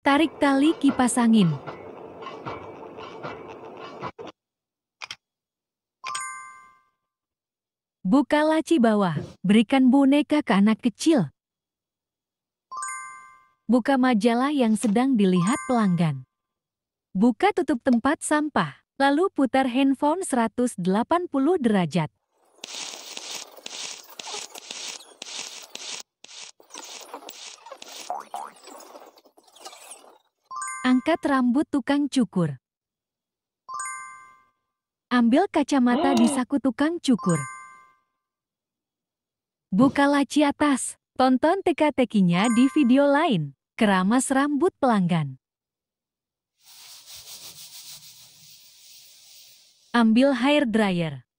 Tarik tali kipas angin. Buka laci bawah, berikan boneka ke anak kecil. Buka majalah yang sedang dilihat pelanggan. Buka tutup tempat sampah, lalu putar handphone 180 derajat. Angkat rambut tukang cukur. Ambil kacamata di saku tukang cukur. Buka laci atas. Tonton teka-tekinya di video lain. Keramas rambut pelanggan. Ambil hair dryer.